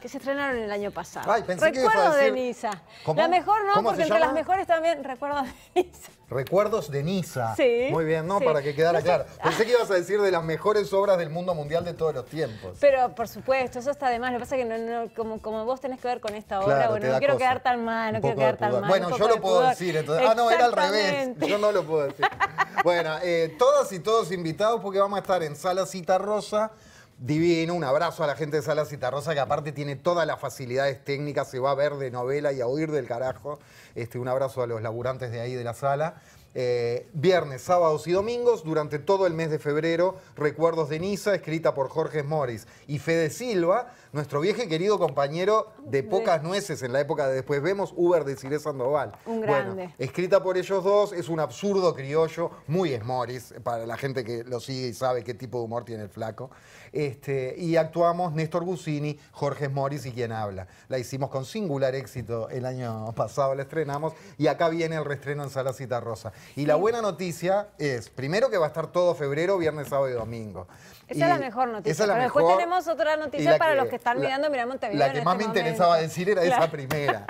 que se estrenaron el año pasado. Recuerdo de Niza. La mejor no, porque entre las mejores también recuerdo de Nisa. Recuerdos de Niza. Sí. Muy bien, ¿no? Para que quedara claro. Ah. Pensé que ibas a decir de las mejores obras del mundo mundial de todos los tiempos. Pero, por supuesto, eso está de más. Lo que pasa es que no, como, vos tenés que ver con esta obra, bueno, no quiero quedar tan mal, no quiero quedar tan mal. Bueno, yo lo puedo decir, entonces. Ah, no, era al revés. Yo no lo puedo decir. bueno, eh, todas y todos invitados porque vamos a estar en Sala Cita Rosa divino. Un abrazo a la gente de Sala Citarrosa, que aparte tiene todas las facilidades técnicas, se va a ver de novela y a oír del carajo. Este, un abrazo a los laburantes de ahí de la sala. Eh, viernes, sábados y domingos, durante todo el mes de febrero, Recuerdos de Niza, escrita por Jorge Morris y Fede Silva, nuestro viejo y querido compañero de pocas nueces en la época de Después Vemos, Uber de Cires Sandoval. Bueno, escrita por ellos dos, es un absurdo criollo, muy es Morris, para la gente que lo sigue y sabe qué tipo de humor tiene el flaco. Este, y actuamos Néstor Gusini, Jorge Morris y quien habla. La hicimos con singular éxito el año pasado, la estrenamos y acá viene el reestreno en Sala Cita Rosa. Y la buena noticia es, primero que va a estar todo febrero, viernes, sábado y domingo. Esa es la mejor noticia. pero después tenemos otra noticia para los que están mirando Mirá Montevideo. La que este más me interesaba decir era esa primera.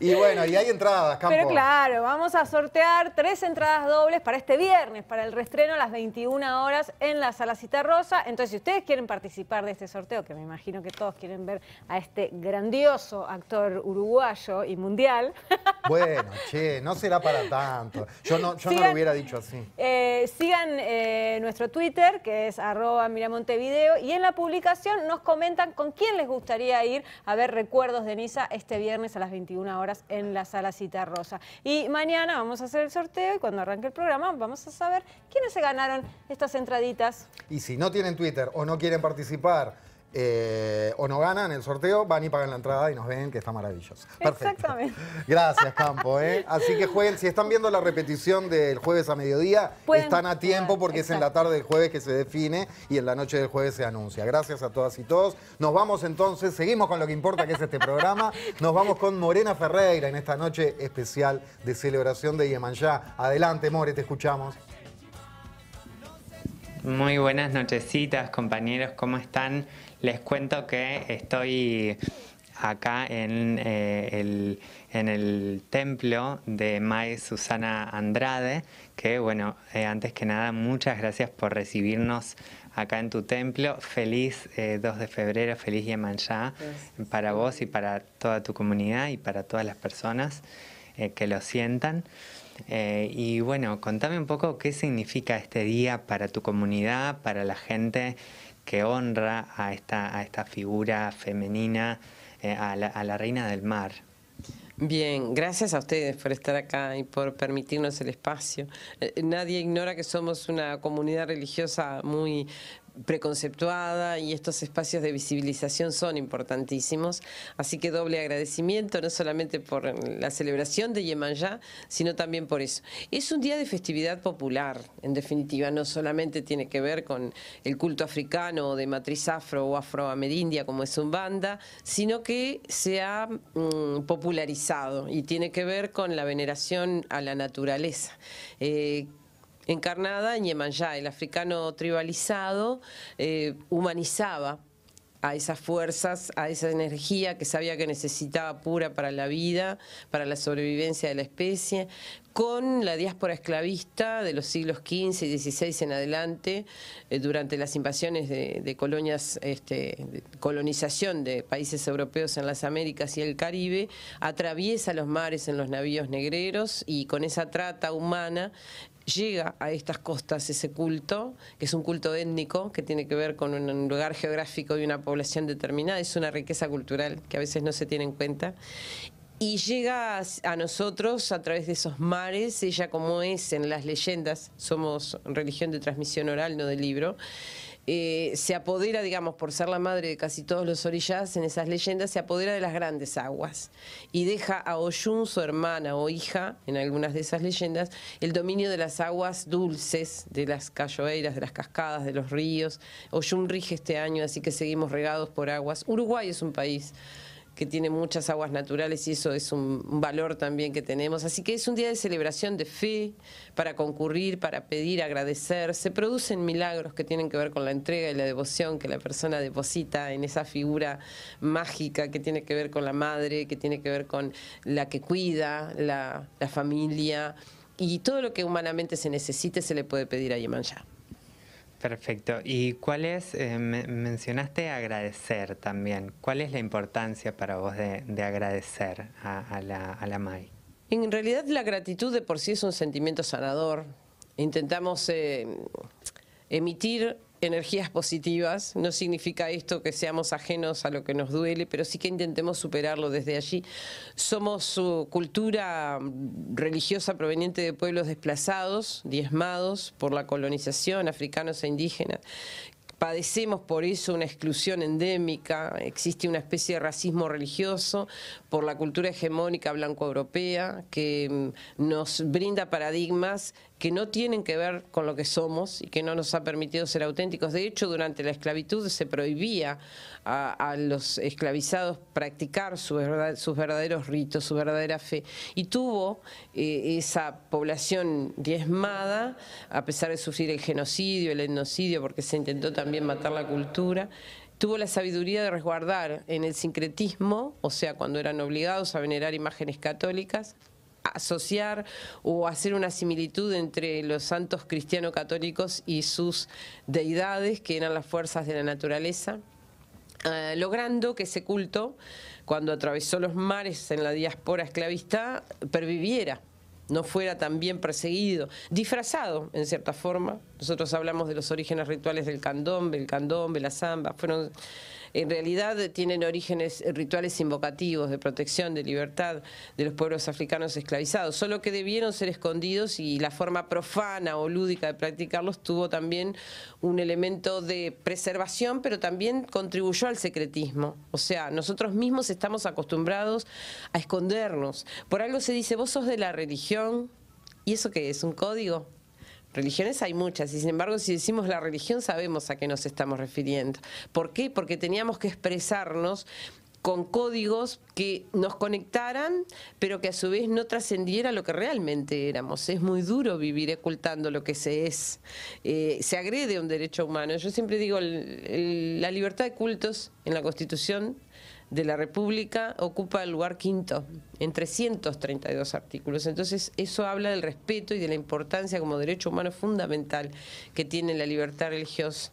y bueno, y hay entradas, Campo. Pero claro, vamos a sortear tres entradas dobles para este viernes, para el restreno a las 21 horas en la Salacita Rosa. Entonces, si ustedes quieren participar de este sorteo, que me imagino que todos quieren ver a este grandioso actor uruguayo y mundial. Bueno, che, no será para tanto. Yo no, yo no lo hubiera dicho así. Eh, sigan eh, nuestro Twitter, que es arroba a Mira Montevideo. Y en la publicación nos comentan con quién les gustaría ir a ver recuerdos de Nisa este viernes a las 21 horas en la sala Cita Rosa. Y mañana vamos a hacer el sorteo y cuando arranque el programa vamos a saber quiénes se ganaron estas entraditas. Y si no tienen Twitter o no quieren participar eh, o no ganan el sorteo, van y pagan la entrada y nos ven, que está maravilloso. Perfecto. Exactamente. Gracias, Campo. ¿eh? Así que jueguen, si están viendo la repetición del jueves a mediodía, están a tiempo porque es en la tarde del jueves que se define y en la noche del jueves se anuncia. Gracias a todas y todos. Nos vamos entonces, seguimos con lo que importa que es este programa. Nos vamos con Morena Ferreira en esta noche especial de celebración de Ya. Adelante, More, te escuchamos. Muy buenas nochecitas, compañeros, ¿cómo están? Les cuento que estoy acá en, eh, el, en el templo de Mae Susana Andrade, que bueno, eh, antes que nada, muchas gracias por recibirnos acá en tu templo. Feliz 2 eh, de febrero, feliz Yemanjá para vos y para toda tu comunidad y para todas las personas que lo sientan. y bueno, contame un poco qué significa este día para tu comunidad, para la gente que honra a esta, a esta figura femenina, eh, a, la, reina del mar. Bien, gracias a ustedes por estar acá y por permitirnos el espacio. Eh, nadie ignora que somos una comunidad religiosa muy, preconceptuada y estos espacios de visibilización son importantísimos. Así que doble agradecimiento, no solamente por la celebración de Yemanjá, sino también por eso. Es un día de festividad popular, en definitiva, no solamente tiene que ver con el culto africano de matriz afro o afroamerindia como es un banda, sino que se ha mm, popularizado y tiene que ver con la veneración a la naturaleza. Eh, encarnada en ya el africano tribalizado eh, humanizaba a esas fuerzas, a esa energía que sabía que necesitaba pura para la vida, para la sobrevivencia de la especie, con la diáspora esclavista de los siglos XV y XVI en adelante, eh, durante las invasiones de, colonias, este, colonización de países europeos en las Américas y el Caribe, atraviesa los mares en los navíos negreros y con esa trata humana llega a estas costas ese culto, que es un culto étnico, que tiene que ver con un lugar geográfico y una población determinada, es una riqueza cultural que a veces no se tiene en cuenta. Y llega a nosotros a través de esos mares, ella como es en las leyendas, somos religión de transmisión oral, no de libro, eh, se apodera, digamos, por ser la madre de casi todos los orillas en esas leyendas, se apodera de las grandes aguas y deja a Oyun, su hermana o hija, en algunas de esas leyendas, el dominio de las aguas dulces, de las calloeiras, de las cascadas, de los ríos. Oyun rige este año, así que seguimos regados por aguas. Uruguay es un país que tiene muchas aguas naturales y eso es un valor también que tenemos. Así que es un día de celebración de fe, para concurrir, para pedir, agradecer. Se producen milagros que tienen que ver con la entrega y la devoción que la persona deposita en esa figura mágica que tiene que ver con la madre, que tiene que ver con la que cuida, la, familia. Y todo lo que humanamente se necesite se le puede pedir a Yemanjá. Perfecto. ¿Y cuál es, eh, mencionaste agradecer también, cuál es la importancia para vos de, agradecer a, la, MAI? En realidad la gratitud de por sí es un sentimiento sanador. Intentamos eh, emitir energías positivas. No significa esto que seamos ajenos a lo que nos duele, pero sí que intentemos superarlo desde allí. Somos su cultura mm, religiosa proveniente de pueblos desplazados, diezmados por la colonización, africanos e indígenas, padecemos por eso una exclusión endémica, existe una especie de racismo religioso por la cultura hegemónica blanco-europea que mm, nos brinda paradigmas que no tienen que ver con lo que somos y que no nos ha permitido ser auténticos. De hecho, durante la esclavitud se prohibía a, los esclavizados practicar sus verdaderos ritos, su verdadera fe. Y tuvo eh, esa población diezmada, a pesar de sufrir el genocidio, el etnocidio, porque se intentó también matar la cultura tuvo la sabiduría de resguardar en el sincretismo, o sea, cuando eran obligados a venerar imágenes católicas, asociar o hacer una similitud entre los santos cristiano-católicos y sus deidades, que eran las fuerzas de la naturaleza, eh, logrando que ese culto, cuando atravesó los mares en la diáspora esclavista, perviviera no fuera también perseguido, disfrazado en cierta forma. Nosotros hablamos de los orígenes rituales del candombe, el candombe, la zamba, fueron en realidad tienen orígenes rituales invocativos de protección, de libertad de los pueblos africanos esclavizados, solo que debieron ser escondidos y la forma profana o lúdica de practicarlos tuvo también un elemento de preservación, pero también contribuyó al secretismo. O sea, nosotros mismos estamos acostumbrados a escondernos. Por algo se dice, vos sos de la religión, ¿y eso qué es? ¿Un código? Religiones hay muchas y sin embargo si decimos la religión sabemos a qué nos estamos refiriendo. ¿Por qué? Porque teníamos que expresarnos con códigos que nos conectaran, pero que a su vez no trascendiera lo que realmente éramos. Es muy duro vivir ocultando lo que se es. Eh, se agrede un derecho humano. Yo siempre digo, la libertad de cultos en la Constitución de la República ocupa el lugar quinto en 332 artículos. Entonces eso habla del respeto y de la importancia como derecho humano fundamental que tiene la libertad religiosa.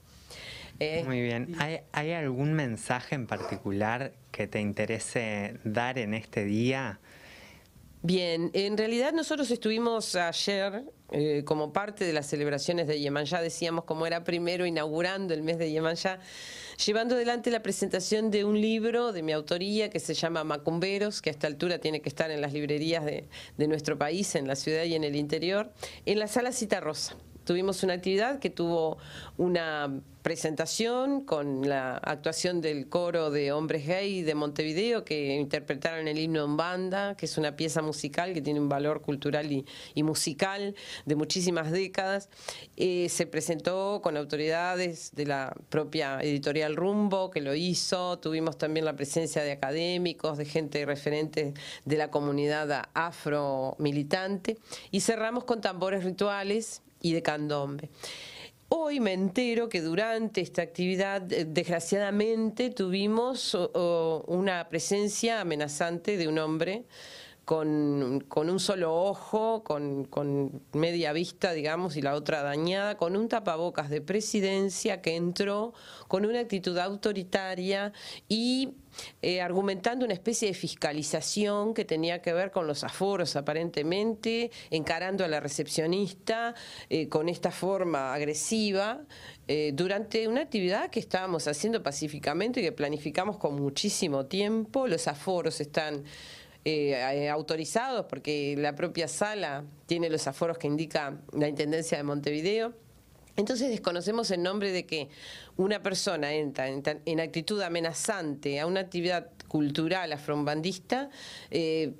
Eh, Muy bien. ¿Hay, algún mensaje en particular que te interese dar en este día? Bien, en realidad nosotros estuvimos ayer eh, como parte de las celebraciones de Yeman, decíamos como era primero inaugurando el mes de Yeman, llevando adelante la presentación de un libro de mi autoría que se llama Macumberos, que a esta altura tiene que estar en las librerías de, de nuestro país, en la ciudad y en el interior, en la sala Cita Rosa tuvimos una actividad que tuvo una presentación con la actuación del coro de hombres gay de Montevideo que interpretaron el himno en banda, que es una pieza musical que tiene un valor cultural y, musical de muchísimas décadas. Eh, se presentó con autoridades de la propia editorial Rumbo, que lo hizo. Tuvimos también la presencia de académicos, de gente referente de la comunidad afro militante. Y cerramos con tambores rituales y de candombe. Hoy me entero que durante esta actividad, eh, desgraciadamente, tuvimos una presencia amenazante de un hombre con, un solo ojo, con, media vista, digamos, y la otra dañada, con un tapabocas de presidencia que entró con una actitud autoritaria y eh, argumentando una especie de fiscalización que tenía que ver con los aforos, aparentemente, encarando a la recepcionista eh, con esta forma agresiva eh, durante una actividad que estábamos haciendo pacíficamente y que planificamos con muchísimo tiempo. Los aforos están eh, eh, autorizados, porque la propia sala tiene los aforos que indica la Intendencia de Montevideo. Entonces desconocemos el nombre de que una persona entra en, actitud amenazante a una actividad cultural afrombandista eh,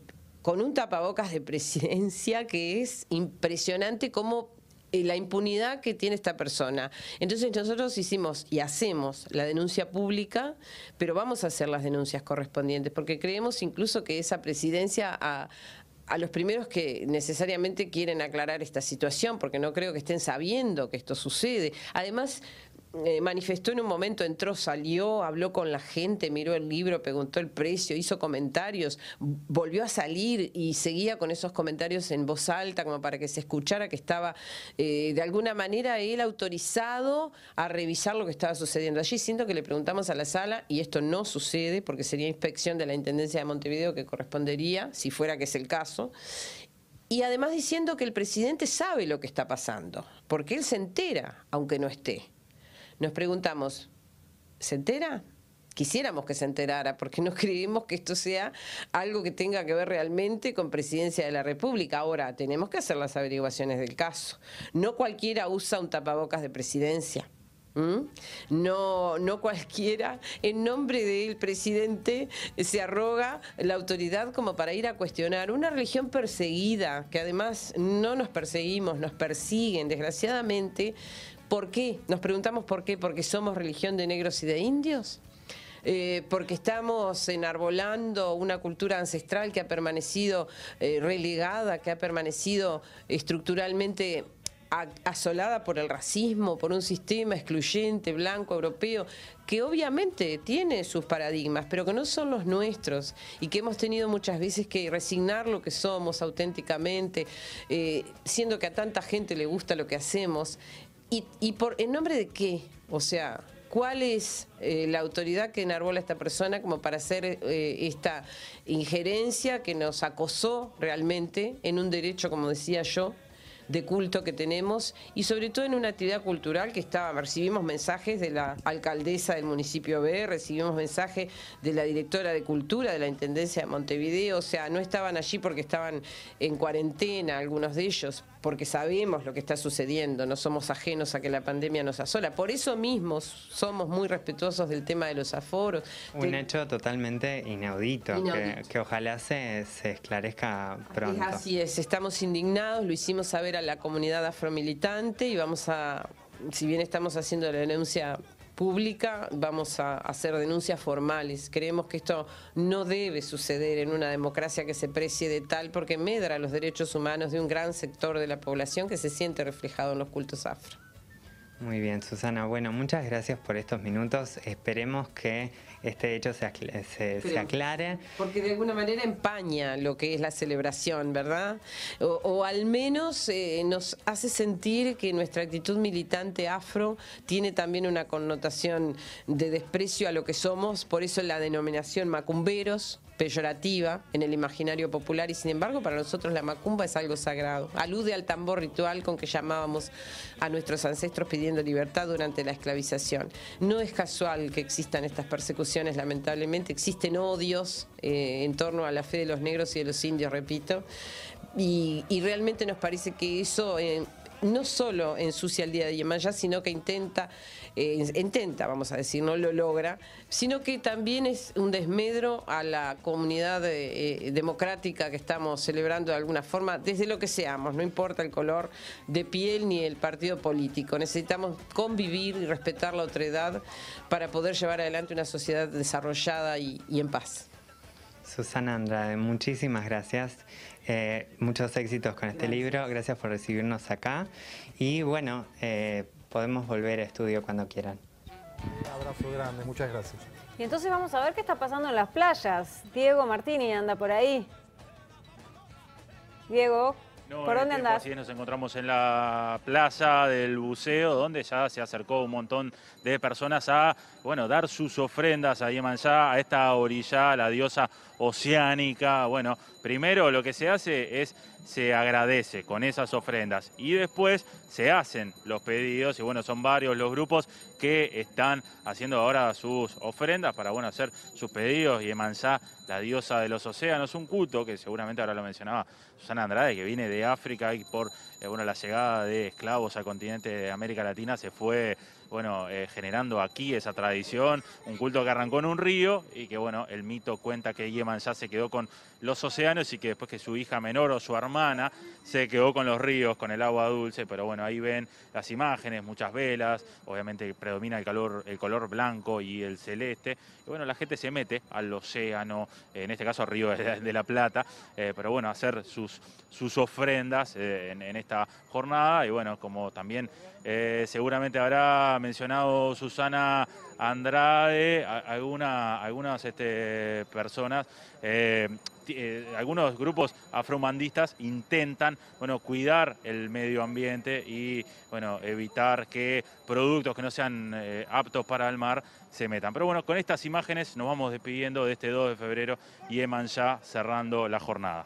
con un tapabocas de presidencia que es impresionante cómo la impunidad que tiene esta persona. Entonces nosotros hicimos y hacemos la denuncia pública, pero vamos a hacer las denuncias correspondientes, porque creemos incluso que esa presidencia a, a los primeros que necesariamente quieren aclarar esta situación, porque no creo que estén sabiendo que esto sucede. Además, eh, manifestó en un momento, entró, salió, habló con la gente, miró el libro, preguntó el precio, hizo comentarios, volvió a salir y seguía con esos comentarios en voz alta como para que se escuchara que estaba eh, de alguna manera él autorizado a revisar lo que estaba sucediendo. Allí siento que le preguntamos a la sala y esto no sucede porque sería inspección de la Intendencia de Montevideo que correspondería, si fuera que es el caso, y además diciendo que el presidente sabe lo que está pasando, porque él se entera, aunque no esté nos preguntamos, ¿se entera? Quisiéramos que se enterara, porque no creemos que esto sea algo que tenga que ver realmente con presidencia de la República. Ahora, tenemos que hacer las averiguaciones del caso. No cualquiera usa un tapabocas de presidencia. No, no cualquiera, en nombre del presidente, se arroga la autoridad como para ir a cuestionar una religión perseguida, que además no nos perseguimos, nos persiguen, desgraciadamente, ¿Por qué? Nos preguntamos por qué, porque somos religión de negros y de indios. Eh, porque estamos enarbolando una cultura ancestral que ha permanecido eh, relegada, que ha permanecido estructuralmente asolada por el racismo, por un sistema excluyente, blanco, europeo, que obviamente tiene sus paradigmas, pero que no son los nuestros y que hemos tenido muchas veces que resignar lo que somos auténticamente, eh, siendo que a tanta gente le gusta lo que hacemos ¿Y, por, en nombre de qué? O sea, ¿Cuál es eh, la autoridad que enarbola esta persona como para hacer eh, esta injerencia que nos acosó realmente en un derecho, como decía yo, de culto que tenemos y sobre todo en una actividad cultural que estaba, recibimos mensajes de la alcaldesa del municipio B, recibimos mensajes de la directora de cultura de la Intendencia de Montevideo, o sea, no estaban allí porque estaban en cuarentena algunos de ellos, porque sabemos lo que está sucediendo, no somos ajenos a que la pandemia nos asola. Por eso mismo somos muy respetuosos del tema de los aforos. Un hecho totalmente inaudito, Que, ojalá se, se, esclarezca pronto. así es, estamos indignados, lo hicimos saber a la comunidad afromilitante y vamos a, si bien estamos haciendo la denuncia pública, vamos a hacer denuncias formales. Creemos que esto no debe suceder en una democracia que se precie de tal porque medra los derechos humanos de un gran sector de la población que se siente reflejado en los cultos afro. Muy bien, Susana. Bueno, muchas gracias por estos minutos. Esperemos que este hecho se, se, aclare. Porque de alguna manera empaña lo que es la celebración, ¿verdad? O, al menos eh, nos hace sentir que nuestra actitud militante afro tiene también una connotación de desprecio a lo que somos, por eso la denominación macumberos, peyorativa en el imaginario popular y sin embargo para nosotros la macumba es algo sagrado. Alude al tambor ritual con que llamábamos a nuestros ancestros pidiendo libertad durante la esclavización. No es casual que existan estas persecuciones lamentablemente. Existen odios eh, en torno a la fe de los negros y de los indios, repito. Y, realmente nos parece que eso... Eh, no solo ensucia el día de Yemayá, sino que intenta, eh, intenta, vamos a decir, no lo logra, sino que también es un desmedro a la comunidad eh, eh, democrática que estamos celebrando de alguna forma, desde lo que seamos, no importa el color de piel ni el partido político. Necesitamos convivir y respetar la otredad para poder llevar adelante una sociedad desarrollada y, y en paz. Susana Andrade, muchísimas gracias. Eh, muchos éxitos con este libro, gracias por recibirnos acá y bueno, eh, podemos volver a estudio cuando quieran. Un abrazo grande, muchas gracias. Y entonces vamos a ver qué está pasando en las playas. Diego Martini anda por ahí. Diego, ¿por dónde andas? nos encontramos en la plaza del buceo, donde ya se acercó un montón de personas a bueno, dar sus ofrendas ahí en a esta orilla, a la diosa oceánica. Bueno, primero lo que se hace es se agradece con esas ofrendas y después se hacen los pedidos y bueno, son varios los grupos que están haciendo ahora sus ofrendas para bueno, hacer sus pedidos y Emanzá, la diosa de los océanos, un culto que seguramente ahora lo mencionaba Susana Andrade, que viene de África y por eh, bueno, la llegada de esclavos al continente de América Latina se fue bueno, eh, generando aquí esa tradición, un culto que arrancó en un río y que, bueno, el mito cuenta que Yeman ya se quedó con los océanos y que después que su hija menor o su hermana se quedó con los ríos, con el agua dulce, pero bueno, ahí ven las imágenes, muchas velas, obviamente predomina el calor, el color blanco y el celeste, bueno, la gente se mete al océano, en este caso a Río de la Plata, eh, pero bueno, hacer sus, sus ofrendas eh, en, esta jornada. Y bueno, como también eh, seguramente habrá mencionado Susana Andrade, alguna, algunas este, personas eh, algunos grupos afromandistas intentan bueno, cuidar el medio ambiente y bueno, evitar que productos que no sean eh, aptos para el mar se metan. Pero bueno, con estas imágenes nos vamos despidiendo de este 2 de febrero y Eman ya cerrando la jornada.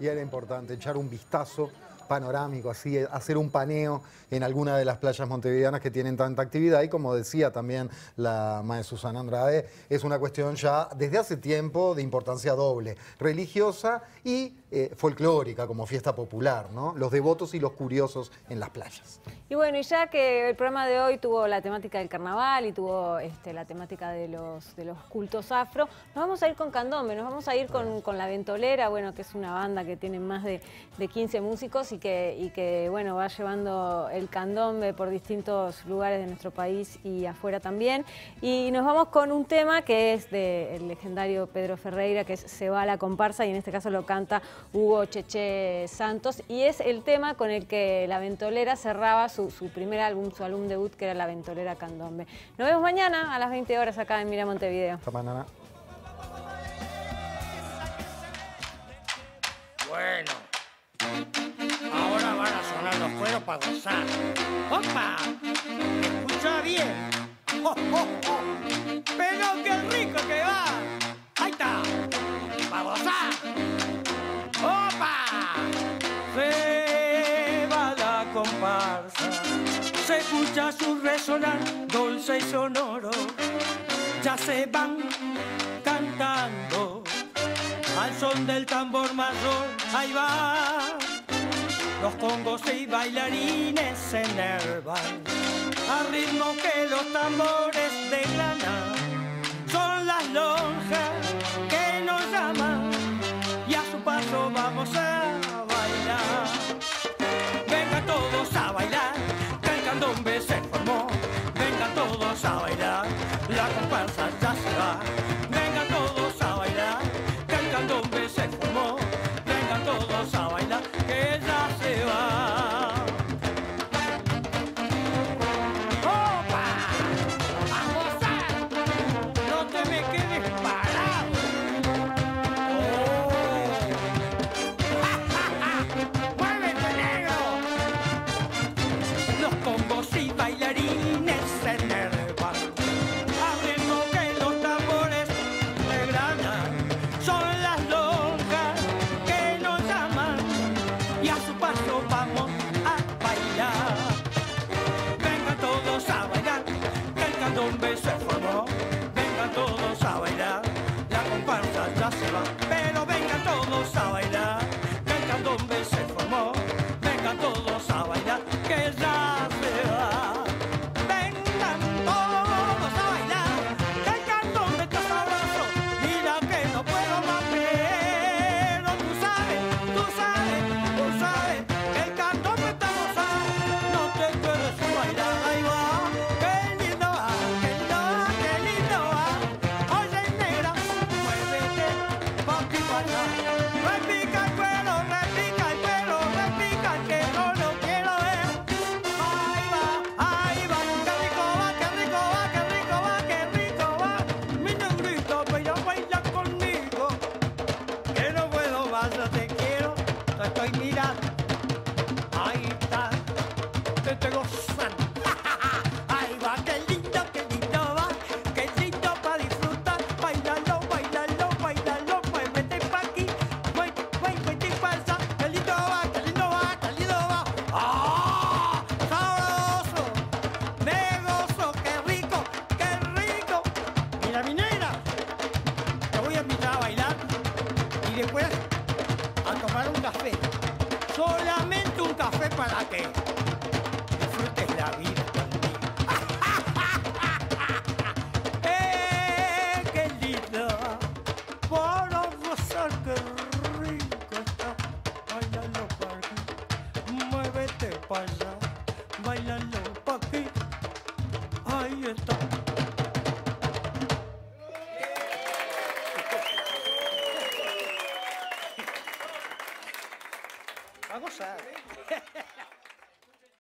Y era importante echar un vistazo panorámico, así, eh, hacer un paneo en alguna de las playas montevideanas que tienen tanta actividad. Y como decía también la maestra Susana Andrade, es una cuestión ya desde hace tiempo de importancia doble, religiosa y eh, folclórica, como fiesta popular, ¿no? Los devotos y los curiosos en las playas. Y bueno, y ya que el programa de hoy tuvo la temática del carnaval y tuvo este, la temática de los, de los cultos afro, nos vamos a ir con candombe, nos vamos a ir con, La Ventolera, bueno, que es una banda que tiene más de, de 15 músicos y y que bueno, va llevando el candombe por distintos lugares de nuestro país y afuera también. Y nos vamos con un tema que es del legendario Pedro Ferreira, que Se va a la comparsa, y en este caso lo canta Hugo Cheche Santos, y es el tema con el que La Ventolera cerraba su, su primer álbum, su álbum debut, que era La Ventolera Candombe. Nos vemos mañana a las 20 horas acá en Mira Montevideo. Hasta mañana. Bueno los cueros para gozar. ¡Opa! Escucha bien. ¡Ho, oh oh oh, pero qué rico que va! ¡Ahí está! ¡Pa' gozar! ¡Opa! Se va la comparsa. Se escucha su resonar dulce y sonoro. Ya se van cantando al son del tambor marrón. Ahí va los congos y bailarines enervan al ritmo que los tambores de grana son las lonjas